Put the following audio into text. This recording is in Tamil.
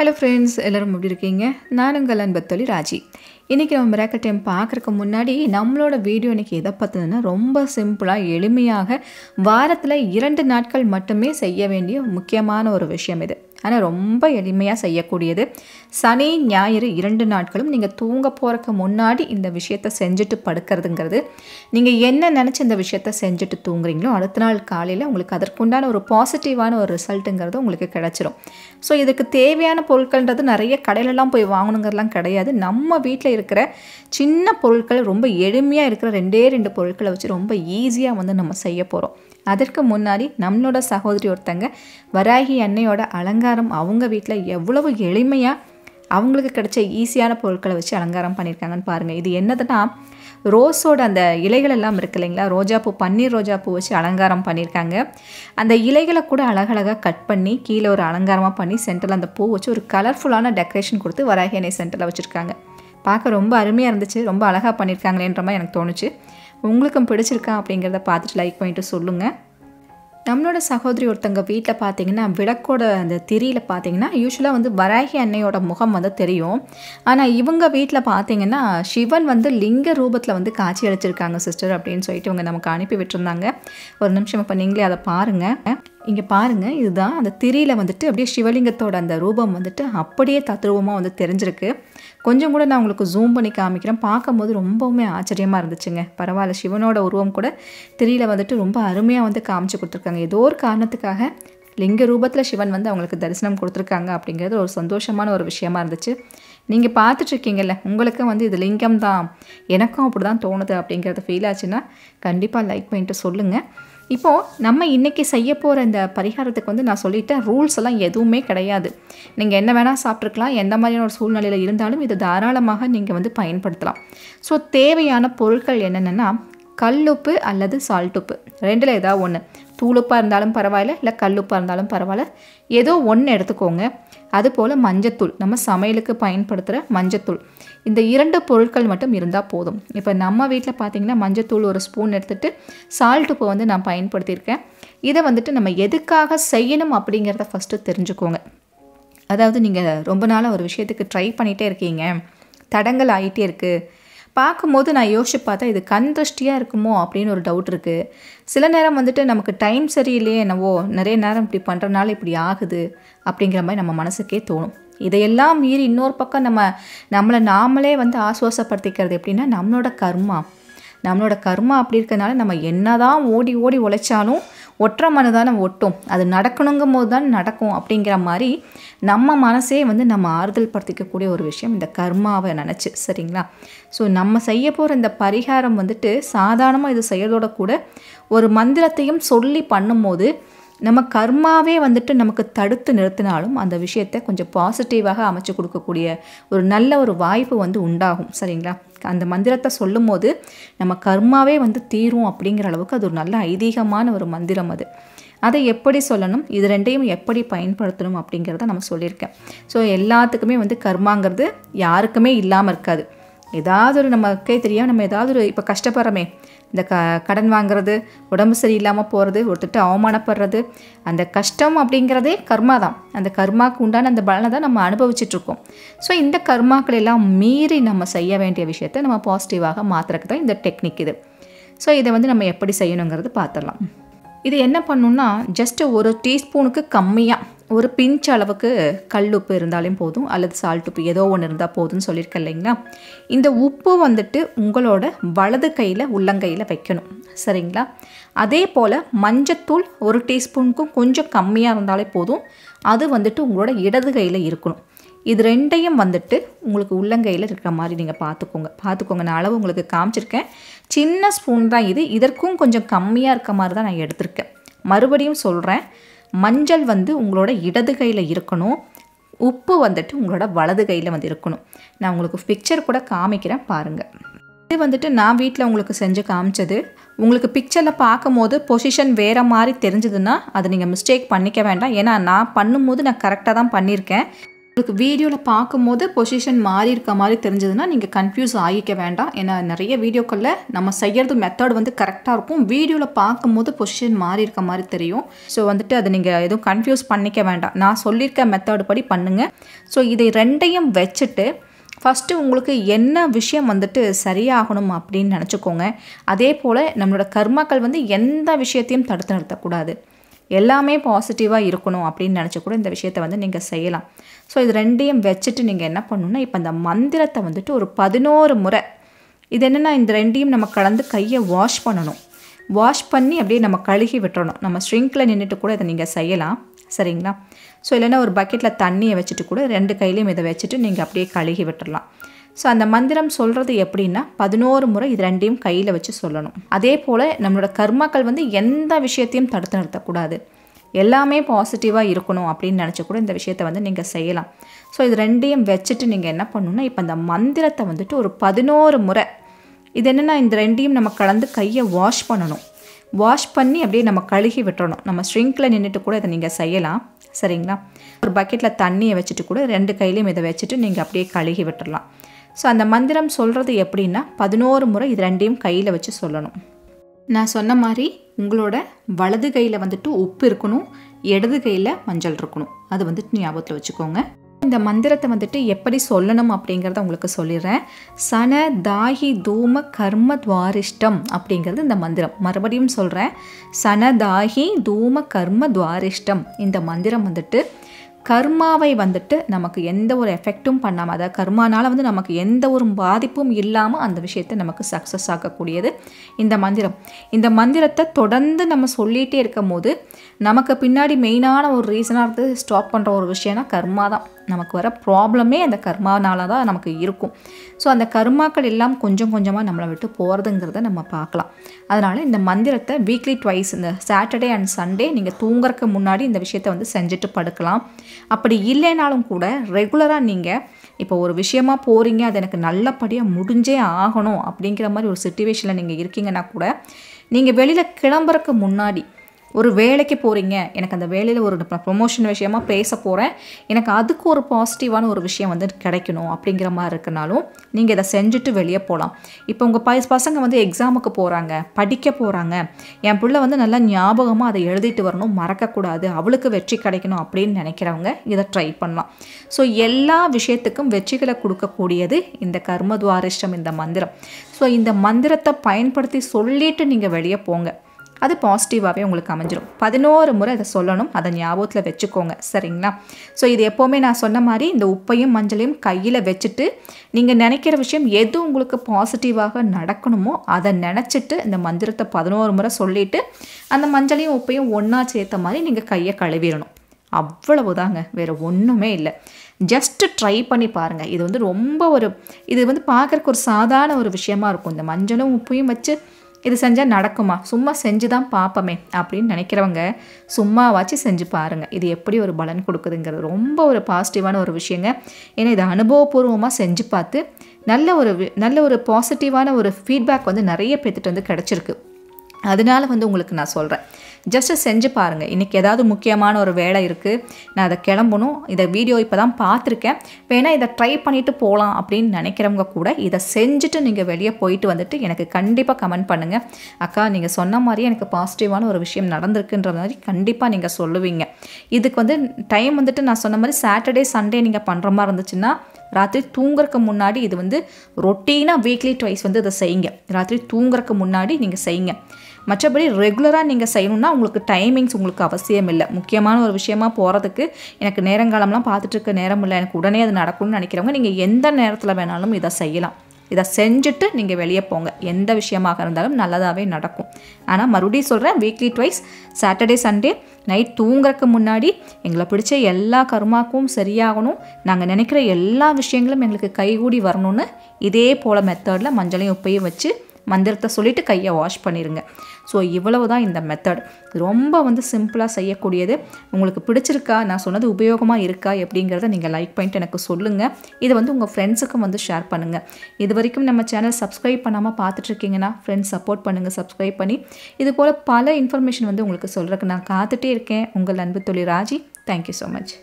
ஹலோ ஃப்ரெண்ட்ஸ் எல்லோரும் எப்படி இருக்கீங்க நான் உங்கள் அன்பத்தொழி ராஜி இன்றைக்கி நம்ம மிராக்கல் டைம் பார்க்குறக்கு முன்னாடி நம்மளோட வீடியோ இன்றைக்கி எதை பார்த்ததுன்னா ரொம்ப சிம்பிளாக எளிமையாக வாரத்தில் இரண்டு நாட்கள் மட்டுமே செய்ய வேண்டிய முக்கியமான ஒரு விஷயம் இது ஆனால் ரொம்ப எளிமையாக செய்யக்கூடியது சனி ஞாயிறு இரண்டு நாட்களும் நீங்கள் தூங்க போகிறக்கு முன்னாடி இந்த விஷயத்தை செஞ்சுட்டு படுக்கிறதுங்கிறது நீங்கள் என்ன நினச்சி இந்த விஷயத்த செஞ்சுட்டு தூங்குறீங்களோ அடுத்த நாள் காலையில் உங்களுக்கு அதற்குண்டான ஒரு பாசிட்டிவான ஒரு ரிசல்ட்டுங்கிறது உங்களுக்கு கிடச்சிரும் ஸோ இதுக்கு தேவையான பொருட்கள்ன்றது நிறைய கடையிலலாம் போய் வாங்கணுங்கிறதுலாம் கிடையாது நம்ம வீட்டில் இருக்கிற சின்ன பொருட்கள் ரொம்ப எளிமையாக இருக்கிற ரெண்டே ரெண்டு பொருட்களை வச்சு ரொம்ப ஈஸியாக வந்து நம்ம செய்ய போகிறோம் அதற்கு முன்னாடி நம்மளோட சகோதரி ஒருத்தங்க வராகி அன்னையோட அலங்காரம் அவங்க வீட்டில் எவ்வளவு எளிமையாக அவங்களுக்கு கிடைச்ச ஈஸியான பொருட்களை வச்சு அலங்காரம் பண்ணியிருக்காங்கன்னு பாருங்கள் இது என்னதுன்னா ரோஸோட அந்த இலைகள் எல்லாம் இருக்கு இல்லைங்களா ரோஜாப்பூ பன்னீர் ரோஜாப்பூ வச்சு அலங்காரம் பண்ணியிருக்காங்க அந்த இலைகளை கூட அழகழகாக கட் பண்ணி கீழே ஒரு அலங்காரமாக பண்ணி சென்டரில் அந்த பூ வச்சு ஒரு கலர்ஃபுல்லான டெக்கரேஷன் கொடுத்து வராகியனை சென்டரில் வச்சுருக்காங்க பார்க்க ரொம்ப அருமையாக இருந்துச்சு ரொம்ப அழகாக பண்ணியிருக்காங்களேன்ற மாதிரி எனக்கு தோணுச்சு உங்களுக்கும் பிடிச்சிருக்கா அப்படிங்கிறத பார்த்துட்டு லைக் பண்ணிவிட்டு சொல்லுங்கள் நம்மளோட சகோதரி ஒருத்தங்க வீட்டில் பார்த்தீங்கன்னா விளக்கோட அந்த திரியில் பார்த்தீங்கன்னா யூஸ்வலாக வந்து வராகி அன்னையோட முகம் வந்து தெரியும் ஆனால் இவங்க வீட்டில் பார்த்தீங்கன்னா சிவன் வந்து லிங்க ரூபத்தில் வந்து காட்சி அளிச்சிருக்காங்க சிஸ்டர் அப்படின்னு சொல்லிட்டு இவங்க நமக்கு அனுப்பி விட்டுருந்தாங்க ஒரு நிமிஷம் இப்போ நீங்களே அதை பாருங்கள் இங்கே பாருங்கள் இதுதான் அந்த திரியில் வந்துட்டு அப்படியே சிவலிங்கத்தோட அந்த ரூபம் வந்துட்டு அப்படியே தத்ரூபமாக வந்து தெரிஞ்சிருக்கு கொஞ்சம் கூட நான் உங்களுக்கு ஜூம் பண்ணி காமிக்கிறேன் பார்க்கும்போது ரொம்பவுமே ஆச்சரியமாக இருந்துச்சுங்க பரவாயில்ல சிவனோட உருவம் கூட திரியில் வந்துட்டு ரொம்ப அருமையாக வந்து காமிச்சு கொடுத்துருக்காங்க ஏதோ ஒரு காரணத்துக்காக லிங்க ரூபத்தில் சிவன் வந்து அவங்களுக்கு தரிசனம் கொடுத்துருக்காங்க அப்படிங்கிறது ஒரு சந்தோஷமான ஒரு விஷயமா இருந்துச்சு நீங்கள் பார்த்துட்ருக்கீங்கல்ல உங்களுக்கும் வந்து இது லிங்கம் தான் எனக்கும் அப்படி தான் தோணுது அப்படிங்கிறது ஃபீல் ஆச்சுன்னா கண்டிப்பாக லைக் பண்ணிட்டு சொல்லுங்கள் இப்போது நம்ம இன்றைக்கி செய்ய போகிற இந்த பரிகாரத்துக்கு வந்து நான் சொல்லிட்டேன் ரூல்ஸ் எல்லாம் எதுவுமே கிடையாது நீங்கள் என்ன வேணால் சாப்பிட்ருக்கலாம் எந்த மாதிரியான ஒரு சூழ்நிலையில் இருந்தாலும் இது தாராளமாக நீங்கள் வந்து பயன்படுத்தலாம் ஸோ தேவையான பொருட்கள் என்னென்னா கல்லுப்பு அல்லது சால்ட்டுப்பு ரெண்டில் ஏதாவது ஒன்று தூளுப்பாக இருந்தாலும் பரவாயில்ல இல்லை கல்லுப்பாக இருந்தாலும் பரவாயில்ல ஏதோ ஒன்று எடுத்துக்கோங்க அதுபோல் மஞ்சத்தூள் நம்ம சமையலுக்கு பயன்படுத்துகிற மஞ்சத்தூள் இந்த இரண்டு பொருட்கள் மட்டும் இருந்தால் போதும் இப்போ நம்ம வீட்டில் பார்த்திங்கன்னா மஞ்சத்தூள் ஒரு ஸ்பூன் எடுத்துகிட்டு சால்ட் இப்போ வந்து நான் பயன்படுத்தியிருக்கேன் இதை வந்துட்டு நம்ம எதுக்காக செய்யணும் அப்படிங்கிறத ஃபஸ்ட்டு தெரிஞ்சுக்கோங்க அதாவது நீங்கள் ரொம்ப நாளாக ஒரு விஷயத்துக்கு ட்ரை பண்ணிகிட்டே இருக்கீங்க தடங்கள் ஆகிட்டே இருக்குது பார்க்கும்போது நான் யோசிச்சு பார்த்தா இது கண் திருஷ்டியாக இருக்குமோ அப்படின்னு ஒரு டவுட் இருக்குது சில நேரம் வந்துட்டு நமக்கு டைம் சரியில்லையே என்னவோ நிறைய நேரம் இப்படி பண்ணுறதுனால இப்படி ஆகுது அப்படிங்கிற மாதிரி நம்ம மனசுக்கே தோணும் இதையெல்லாம் மீறி இன்னொரு பக்கம் நம்ம நம்மளை நாமளே வந்து ஆசுவாசப்படுத்திக்கிறது எப்படின்னா நம்மளோட கர்மா நம்மளோட கர்மா அப்படி இருக்கிறதுனால நம்ம என்ன தான் ஓடி ஓடி உழைச்சாலும் ஒற்றை மனு தானே ஒட்டும் அது நடக்கணுங்கும் போது தான் நடக்கும் அப்படிங்கிற மாதிரி நம்ம மனசே வந்து நம்ம ஆறுதல் படுத்திக்கக்கூடிய ஒரு விஷயம் இந்த கர்மாவை நினச்சி சரிங்களா ஸோ நம்ம செய்ய போகிற இந்த பரிகாரம் வந்துட்டு சாதாரணமாக இது செய்கிறதோட கூட ஒரு மந்திரத்தையும் சொல்லி பண்ணும்போது நம்ம கர்மாவே வந்துட்டு நமக்கு தடுத்து நிறுத்தினாலும் அந்த விஷயத்தை கொஞ்சம் பாசிட்டிவாக அமைச்சு கொடுக்கக்கூடிய ஒரு நல்ல ஒரு வாய்ப்பு வந்து உண்டாகும் சரிங்களா அந்த மந்திரத்தை சொல்லும் போது நம்ம கர்மாவே வந்து தீரும் அப்படிங்கிற அளவுக்கு அது ஒரு நல்ல ஐதீகமான ஒரு மந்திரம் அது அதை எப்படி சொல்லணும் இது ரெண்டையும் எப்படி பயன்படுத்தணும் அப்படிங்கிறத நம்ம சொல்லியிருக்கேன் ஸோ எல்லாத்துக்குமே வந்து கர்மாங்கிறது யாருக்குமே இல்லாமல் இருக்காது ஏதாவது ஒரு நமக்கே தெரியாமல் நம்ம ஏதாவது ஒரு இப்போ கஷ்டப்படுறோமே இந்த க கடன் வாங்குறது உடம்பு சரியில்லாமல் போகிறது ஒருத்தட்ட அவமானப்படுறது அந்த கஷ்டம் அப்படிங்கிறதே கர்மா தான் அந்த கர்மாவுக்கு உண்டான அந்த பலனை தான் நம்ம அனுபவிச்சிட்ருக்கோம் ஸோ இந்த கர்மாக்கள் எல்லாம் மீறி நம்ம செய்ய வேண்டிய விஷயத்தை நம்ம பாசிட்டிவாக மாற்றுறதுக்கு தான் இந்த டெக்னிக் இது ஸோ இதை வந்து நம்ம எப்படி செய்யணுங்கிறது பார்த்துடலாம் இது என்ன பண்ணுன்னா ஜஸ்ட் ஒரு டீஸ்பூனுக்கு கம்மியாக ஒரு பிஞ்ச் அளவுக்கு கல் உப்பு இருந்தாலும் போதும் அல்லது சால்ட் உப்பு ஏதோ ஒன்று இருந்தால் போதும்னு சொல்லியிருக்கேன் இல்லைங்களா இந்த உப்பு வந்துட்டு உங்களோட வலது கையில் உள்ளங்கையில் வைக்கணும் சரிங்களா அதே போல் மஞ்சத்தூள் ஒரு டீஸ்பூனுக்கும் கொஞ்சம் கம்மியாக இருந்தாலே போதும் அது வந்துட்டு உங்களோட இடது கையில் இருக்கணும் இது ரெண்டையும் வந்துட்டு உங்களுக்கு உள்ளங்கையில் இருக்கிற மாதிரி நீங்கள் பார்த்துக்கோங்க பார்த்துக்கோங்க நான் அளவு உங்களுக்கு காமிச்சிருக்கேன் சின்ன ஸ்பூன் தான் இது இதற்கும் கொஞ்சம் கம்மியாக இருக்க மாதிரி தான் நான் எடுத்திருக்கேன் மறுபடியும் சொல்கிறேன் மஞ்சள் வந்து உங்களோட இடது கையில் இருக்கணும் உப்பு வந்துட்டு உங்களோட வலது கையில் வந்து இருக்கணும் நான் உங்களுக்கு பிக்சர் கூட காமிக்கிறேன் பாருங்கள் இது வந்துட்டு நான் வீட்டில் உங்களுக்கு செஞ்சு காமிச்சது உங்களுக்கு பிக்சரில் பார்க்கும்போது பொசிஷன் வேறு மாதிரி தெரிஞ்சதுன்னா அதை நீங்கள் மிஸ்டேக் பண்ணிக்க வேண்டாம் ஏன்னா நான் பண்ணும்போது நான் கரெக்டாக தான் பண்ணியிருக்கேன் உங்களுக்கு வீடியோவில் பார்க்கும்போது பொசிஷன் மாறி இருக்க மாதிரி தெரிஞ்சதுன்னா நீங்கள் கன்ஃபியூஸ் ஆகிக்க வேண்டாம் ஏன்னா நிறைய வீடியோக்களில் நம்ம செய்கிறது மெத்தட் வந்து கரெக்டாக இருக்கும் வீடியோவில் பார்க்கும்போது பொசிஷன் மாறி இருக்க மாதிரி தெரியும் ஸோ வந்துட்டு அதை நீங்கள் எதுவும் கன்ஃபியூஸ் பண்ணிக்க வேண்டாம் நான் சொல்லியிருக்க மெத்தட் படி பண்ணுங்கள் ஸோ இதை ரெண்டையும் வச்சுட்டு ஃபஸ்ட்டு உங்களுக்கு என்ன விஷயம் வந்துட்டு சரியாகணும் அப்படின்னு நினச்சிக்கோங்க அதே போல் நம்மளோட கர்மாக்கள் வந்து எந்த விஷயத்தையும் தடுத்து நிறுத்தக்கூடாது எல்லாமே பாசிட்டிவாக இருக்கணும் அப்படின்னு நினச்சி கூட இந்த விஷயத்தை வந்து நீங்கள் செய்யலாம் ஸோ இது ரெண்டையும் வச்சுட்டு நீங்கள் என்ன பண்ணணுன்னா இப்போ அந்த மந்திரத்தை வந்துட்டு ஒரு பதினோரு முறை இது என்னென்னா இந்த ரெண்டையும் நம்ம கலந்து கையை வாஷ் பண்ணணும் வாஷ் பண்ணி அப்படியே நம்ம கழுகி விட்டுறணும் நம்ம ஸ்ட்ரிங்கில் நின்றுட்டு கூட இதை நீங்கள் செய்யலாம் சரிங்களா ஸோ இல்லைன்னா ஒரு பக்கெட்டில் தண்ணியை வச்சுட்டு கூட ரெண்டு கையிலையும் இதை வச்சுட்டு நீங்கள் அப்படியே கழுகி விட்டுடலாம் ஸோ அந்த மந்திரம் சொல்கிறது எப்படின்னா பதினோரு முறை இது ரெண்டையும் கையில் வச்சு சொல்லணும் அதே போல் நம்மளோட கர்மாக்கள் வந்து எந்த விஷயத்தையும் தடுத்து நிறுத்தக்கூடாது எல்லாமே பாசிட்டிவாக இருக்கணும் அப்படின்னு நினச்சி கூட இந்த விஷயத்தை வந்து நீங்கள் செய்யலாம் ஸோ இது ரெண்டையும் வச்சுட்டு நீங்கள் என்ன பண்ணணும்னா இப்போ அந்த மந்திரத்தை வந்துட்டு ஒரு பதினோரு முறை இது என்னென்னா இந்த ரெண்டையும் நம்ம கலந்து கையை வாஷ் பண்ணணும் வாஷ் பண்ணி அப்படியே நம்ம கழுகி விட்டுறணும் நம்ம ஸ்ட்ரிங்கில் நின்றுட்டு கூட இதை நீங்கள் செய்யலாம் சரிங்களா ஒரு பக்கெட்டில் தண்ணியை வச்சுட்டு கூட ரெண்டு கையிலையும் இதை வச்சுட்டு நீங்கள் அப்படியே கழுகி விட்டுடலாம் ஸோ அந்த மந்திரம் சொல்கிறது எப்படின்னா பதினோரு முறை இது ரெண்டையும் கையில் வச்சு சொல்லணும் நான் சொன்ன மாதிரி உங்களோட வலது கையில் வந்துட்டு உப்பு இருக்கணும் இடது கையில் மஞ்சள் இருக்கணும் அது வந்துட்டு ஞாபகத்தில் வச்சுக்கோங்க இந்த மந்திரத்தை வந்துட்டு எப்படி சொல்லணும் அப்படிங்கிறத உங்களுக்கு சொல்லிடுறேன் சன தாகி தூம கர்ம துவாரிஷ்டம் அப்படிங்கிறது இந்த மந்திரம் மறுபடியும் சொல்கிறேன் சன தாகி தூம கர்ம துவாரிஷ்டம் இந்த மந்திரம் வந்துட்டு கர்மாவை வந்துட்டு நமக்கு எந்த ஒரு எஃபெக்ட்டும் பண்ணாமல் அதாவது கர்மானால் வந்து நமக்கு எந்த ஒரு பாதிப்பும் இல்லாமல் அந்த விஷயத்தை நமக்கு சக்ஸஸ் ஆகக்கூடியது இந்த மந்திரம் இந்த மந்திரத்தை தொடர்ந்து நம்ம சொல்லிகிட்டே இருக்கும் போது நமக்கு பின்னாடி மெயினான ஒரு ரீசனாக இருந்து ஸ்டாப் பண்ணுற ஒரு விஷயம்னா கர்மா தான் நமக்கு வர ப்ராப்ளமே அந்த கர்மானால தான் நமக்கு இருக்கும் ஸோ அந்த கர்மாக்கள் எல்லாம் கொஞ்சம் கொஞ்சமாக நம்மளை விட்டு போகிறதுங்கிறத நம்ம பார்க்கலாம் அதனால் இந்த மந்திரத்தை வீக்லி ட்வைஸ் இந்த சாட்டர்டே அண்ட் சண்டே நீங்கள் தூங்குறதுக்கு முன்னாடி இந்த விஷயத்தை வந்து செஞ்சுட்டு படுக்கலாம் அப்படி இல்லைனாலும் கூட ரெகுலராக நீங்கள் இப்போ ஒரு விஷயமா போகிறீங்க அது எனக்கு நல்லபடியாக முடிஞ்சே ஆகணும் அப்படிங்கிற மாதிரி ஒரு சுச்சுவேஷனில் நீங்கள் இருக்கீங்கன்னா கூட நீங்கள் வெளியில் கிளம்புறக்கு முன்னாடி ஒரு வேலைக்கு போகிறீங்க எனக்கு அந்த வேலையில் ஒரு ப்ரொமோஷன் விஷயமாக பேச போகிறேன் எனக்கு அதுக்கு ஒரு பாசிட்டிவான ஒரு விஷயம் வந்து கிடைக்கணும் அப்படிங்கிற மாதிரி இருக்குனாலும் நீங்கள் இதை செஞ்சுட்டு வெளியே போகலாம் இப்போ உங்கள் பய பசங்க வந்து எக்ஸாமுக்கு போகிறாங்க படிக்க போகிறாங்க என் பிள்ளை வந்து நல்லா ஞாபகமாக அதை எழுதிட்டு வரணும் மறக்கக்கூடாது அவளுக்கு வெற்றி கிடைக்கணும் அப்படின்னு நினைக்கிறவங்க இதை ட்ரை பண்ணலாம் ஸோ எல்லா விஷயத்துக்கும் வெற்றிகளை கொடுக்கக்கூடியது இந்த கர்ம இந்த மந்திரம் ஸோ இந்த மந்திரத்தை பயன்படுத்தி சொல்லிட்டு நீங்கள் வெளியே போங்க அது பாசிட்டிவாகவே உங்களுக்கு அமைஞ்சிடும் பதினோரு முறை அதை சொல்லணும் அதை ஞாபகத்தில் வச்சுக்கோங்க சரிங்களா ஸோ இது எப்போவுமே நான் சொன்ன மாதிரி இந்த உப்பையும் மஞ்சளையும் கையில் வச்சுட்டு நீங்கள் நினைக்கிற விஷயம் எது உங்களுக்கு பாசிட்டிவாக நடக்கணுமோ அதை நினச்சிட்டு இந்த மந்திரத்தை பதினோரு முறை சொல்லிவிட்டு அந்த மஞ்சளையும் உப்பையும் ஒன்றா சேர்த்த மாதிரி நீங்கள் கையை கழுவிடணும் அவ்வளவுதாங்க வேறு ஒன்றுமே இல்லை ஜஸ்ட்டு ட்ரை பண்ணி பாருங்கள் இது வந்து ரொம்ப ஒரு இது வந்து பார்க்குறக்கு ஒரு சாதாரண ஒரு விஷயமா இருக்கும் இந்த மஞ்சளும் உப்பையும் வச்சு இது செஞ்சால் நடக்குமா சும்மா செஞ்சு தான் பார்ப்போமே அப்படின்னு நினைக்கிறவங்க சும்மாவாச்சும் செஞ்சு பாருங்கள் இது எப்படி ஒரு பலன் கொடுக்குதுங்கிறது ரொம்ப ஒரு பாசிட்டிவான ஒரு விஷயங்க ஏன்னா இதை அனுபவபூர்வமாக செஞ்சு பார்த்து நல்ல ஒரு நல்ல ஒரு பாசிட்டிவான ஒரு ஃபீட்பேக் வந்து நிறைய பேர்த்துட்டு வந்து கிடச்சிருக்கு அதனால வந்து உங்களுக்கு நான் சொல்கிறேன் ஜஸ்ட்டு செஞ்சு பாருங்கள் இன்றைக்கி ஏதாவது முக்கியமான ஒரு வேலை இருக்குது நான் அதை கிளம்பணும் இதை வீடியோ இப்போ தான் பார்த்துருக்கேன் வேணால் இதை ட்ரை பண்ணிவிட்டு போகலாம் அப்படின்னு நினைக்கிறவங்க கூட இதை செஞ்சுட்டு நீங்கள் வெளியே போயிட்டு வந்துட்டு எனக்கு கண்டிப்பாக கமெண்ட் பண்ணுங்கள் அக்கா நீங்கள் சொன்ன மாதிரி எனக்கு பாசிட்டிவான ஒரு விஷயம் நடந்திருக்குன்ற மாதிரி கண்டிப்பாக நீங்கள் சொல்லுவீங்க இதுக்கு வந்து டைம் வந்துட்டு நான் சொன்ன மாதிரி சாட்டர்டே சண்டே நீங்கள் பண்ணுற மாதிரி இருந்துச்சுன்னா ராத்திரி தூங்குறக்கு முன்னாடி இது வந்து ரொட்டீனாக வீக்லி ட்வைஸ் வந்து இதை செய்யுங்க ராத்திரி தூங்குறக்கு முன்னாடி நீங்கள் செய்யுங்க மற்றபடி ரெகுலராக நீங்கள் செய்யணும்னா உங்களுக்கு டைமிங்ஸ் உங்களுக்கு அவசியம் இல்லை முக்கியமான ஒரு விஷயமா போகிறதுக்கு எனக்கு நேரங்காலம்லாம் பார்த்துட்டு இருக்க நேரம் இல்லை எனக்கு உடனே அது நடக்கணும்னு நினைக்கிறவங்க நீங்கள் எந்த நேரத்தில் வேணாலும் இதை செய்யலாம் இதை செஞ்சுட்டு நீங்கள் வெளியே போங்க எந்த விஷயமாக இருந்தாலும் நல்லதாகவே நடக்கும் ஆனால் மறுபடியும் சொல்கிறேன் weekly twice Saturday Sunday night தூங்குறக்கு முன்னாடி எங்களை பிடிச்ச எல்லா கருமாக்கும் சரியாகணும் நாங்கள் நினைக்கிற எல்லா விஷயங்களும் எங்களுக்கு கைகூடி வரணும்னு இதே போல் மெத்தடில் மஞ்சளையும் உப்பையும் வச்சு மந்திரத்தை சொல்லிவிட்டு கையை வாஷ் பண்ணிடுங்க ஸோ இவ்வளவு தான் இந்த மெத்தட் ரொம்ப வந்து சிம்பிளாக செய்யக்கூடியது உங்களுக்கு பிடிச்சிருக்கா நான் சொன்னது உபயோகமாக இருக்கா எப்படிங்கிறத நீங்கள் லைக் பண்ணிட்டு எனக்கு சொல்லுங்கள் இதை வந்து உங்கள் ஃப்ரெண்ட்ஸுக்கும் வந்து ஷேர் பண்ணுங்கள் இது வரைக்கும் நம்ம சேனல் சப்ஸ்கிரைப் பண்ணாமல் பார்த்துட்ருக்கீங்கன்னா ஃப்ரெண்ட்ஸ் சப்போர்ட் பண்ணுங்கள் சப்ஸ்கிரைப் பண்ணி இது போல் பல இன்ஃபர்மேஷன் வந்து உங்களுக்கு சொல்கிறதுக்கு நான் காத்துட்டே இருக்கேன் உங்கள் அன்பு தொழில் ராஜி தேங்க்யூ ஸோ மச்